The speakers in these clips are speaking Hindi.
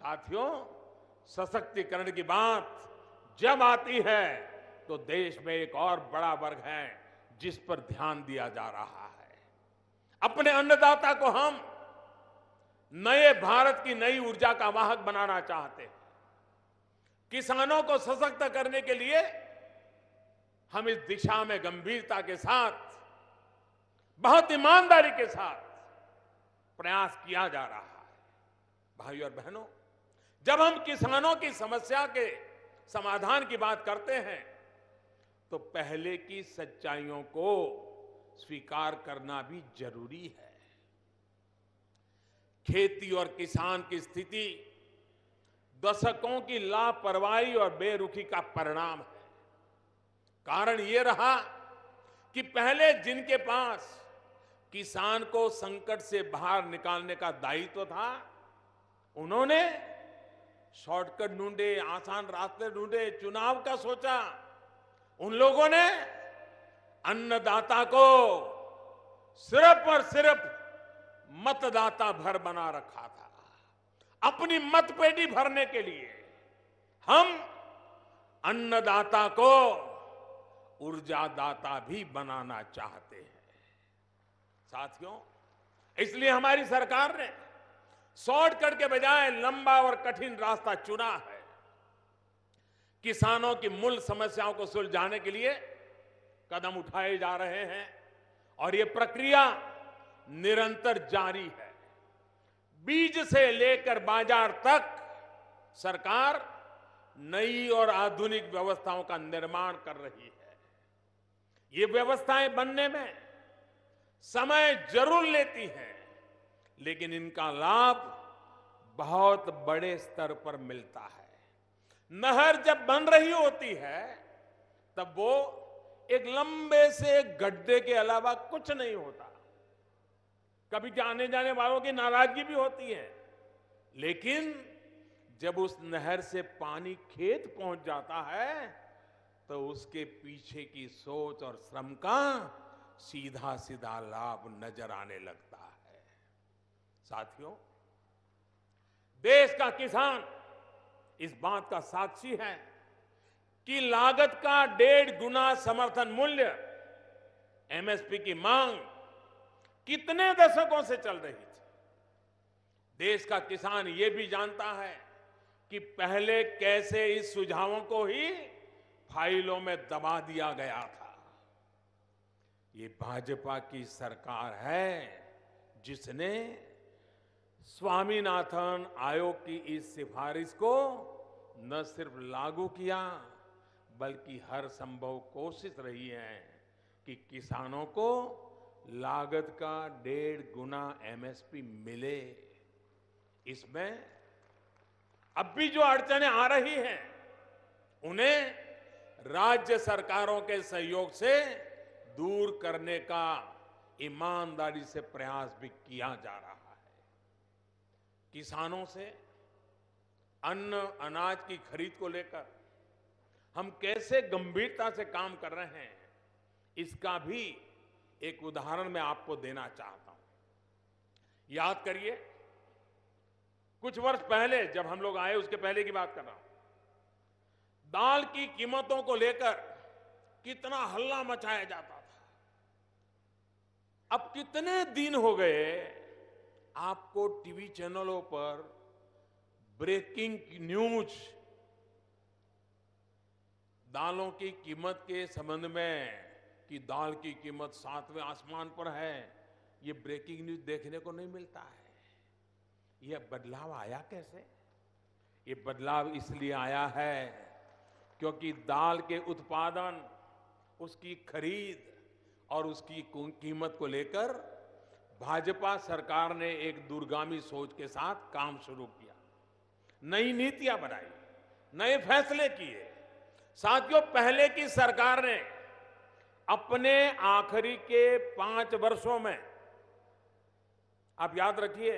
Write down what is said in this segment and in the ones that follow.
साथियों सशक्तिकरण की बात जब आती है तो देश में एक और बड़ा वर्ग है जिस पर ध्यान दिया जा रहा है अपने अन्नदाता को हम नए भारत की नई ऊर्जा का वाहक बनाना चाहते हैं किसानों को सशक्त करने के लिए हम इस दिशा में गंभीरता के साथ बहुत ईमानदारी के साथ प्रयास किया जा रहा है भाइयों और बहनों जब हम किसानों की समस्या के समाधान की बात करते हैं तो पहले की सच्चाइयों को स्वीकार करना भी जरूरी है खेती और किसान की स्थिति दशकों की लापरवाही और बेरुखी का परिणाम है कारण यह रहा कि पहले जिनके पास किसान को संकट से बाहर निकालने का दायित्व तो था उन्होंने शॉर्टकट ढूंढे आसान रास्ते ढूंढे चुनाव का सोचा उन लोगों ने अन्नदाता को सिर्फ और सिर्फ मतदाता भर बना रखा था अपनी मतपेटी भरने के लिए हम अन्नदाता को ऊर्जादाता भी बनाना चाहते हैं साथियों इसलिए हमारी सरकार ने शॉर्टकट के बजाय लंबा और कठिन रास्ता चुना है किसानों की मूल समस्याओं को सुलझाने के लिए कदम उठाए जा रहे हैं और ये प्रक्रिया निरंतर जारी है बीज से लेकर बाजार तक सरकार नई और आधुनिक व्यवस्थाओं का निर्माण कर रही है ये व्यवस्थाएं बनने में समय जरूर लेती हैं लेकिन इनका लाभ बहुत बड़े स्तर पर मिलता है नहर जब बन रही होती है तब वो एक लंबे से गड्ढे के अलावा कुछ नहीं होता कभी जाने आने जाने वालों की नाराजगी भी होती है लेकिन जब उस नहर से पानी खेत पहुंच जाता है तो उसके पीछे की सोच और श्रम का सीधा सीधा लाभ नजर आने लगता साथियों देश का किसान इस बात का साक्षी है कि लागत का डेढ़ गुना समर्थन मूल्य एमएसपी की मांग कितने दशकों से चल रही थी देश का किसान ये भी जानता है कि पहले कैसे इस सुझावों को ही फाइलों में दबा दिया गया था ये भाजपा की सरकार है जिसने स्वामीनाथन आयोग की इस सिफारिश को न सिर्फ लागू किया बल्कि हर संभव कोशिश रही है कि किसानों को लागत का डेढ़ गुना एमएसपी मिले इसमें अब भी जो अड़चने आ रही हैं उन्हें राज्य सरकारों के सहयोग से दूर करने का ईमानदारी से प्रयास भी किया जा रहा है किसानों से अन्न अनाज की खरीद को लेकर हम कैसे गंभीरता से काम कर रहे हैं इसका भी एक उदाहरण मैं आपको देना चाहता हूं याद करिए कुछ वर्ष पहले जब हम लोग आए उसके पहले की बात कर रहा हूं दाल की कीमतों को लेकर कितना हल्ला मचाया जाता था अब कितने दिन हो गए आपको टीवी चैनलों पर ब्रेकिंग न्यूज दालों की कीमत के संबंध में कि दाल की कीमत सातवें आसमान पर है ये ब्रेकिंग न्यूज देखने को नहीं मिलता है यह बदलाव आया कैसे ये बदलाव इसलिए आया है क्योंकि दाल के उत्पादन उसकी खरीद और उसकी कीमत को लेकर भाजपा सरकार ने एक दूरगामी सोच के साथ काम शुरू किया नई नीतियां बनाई नए फैसले किए साथियों पहले की सरकार ने अपने आखिरी के पांच वर्षों में आप याद रखिए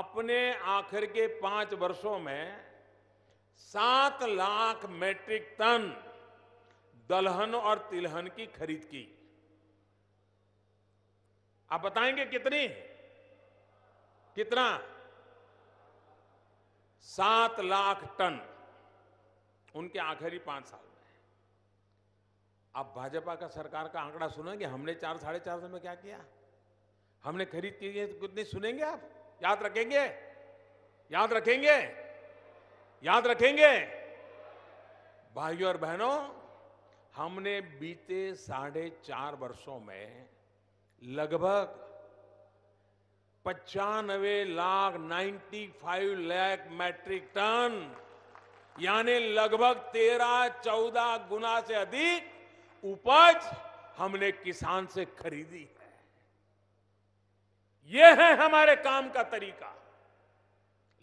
अपने आखिर के पांच वर्षों में सात लाख मैट्रिक टन दलहन और तिलहन की खरीद की आप बताएंगे कितनी कितना सात लाख टन उनके आखिरी पांच साल में आप भाजपा का सरकार का आंकड़ा सुनेंगे हमने चार साढ़े चार सौ में क्या किया हमने खरीद की है कितनी सुनेंगे आप याद रखेंगे याद रखेंगे याद रखेंगे भाइयों और बहनों हमने बीते साढ़े चार वर्षों में लगभग पचानवे lakh ninety five lakh metric ton यानी लगभग तेरह चौदह गुना से अधिक उपज हमने किसान से खरीदी है यह है हमारे काम का तरीका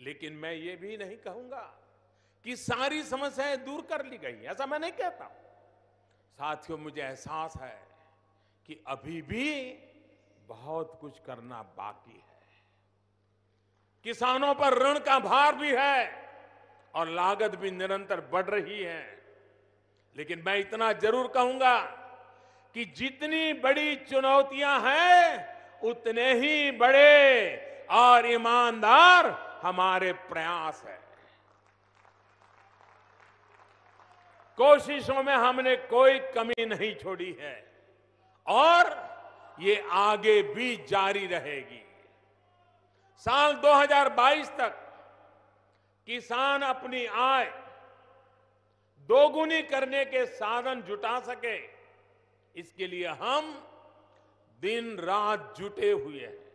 लेकिन मैं ये भी नहीं कहूंगा कि सारी समस्याएं दूर कर ली गई ऐसा मैं नहीं कहता साथियों मुझे एहसास है कि अभी भी बहुत कुछ करना बाकी है किसानों पर ऋण का भार भी है और लागत भी निरंतर बढ़ रही है लेकिन मैं इतना जरूर कहूंगा कि जितनी बड़ी चुनौतियां हैं उतने ही बड़े और ईमानदार हमारे प्रयास है कोशिशों में हमने कोई कमी नहीं छोड़ी है और ये आगे भी जारी रहेगी साल 2022 तक किसान अपनी आय दोगुनी करने के साधन जुटा सके इसके लिए हम दिन रात जुटे हुए हैं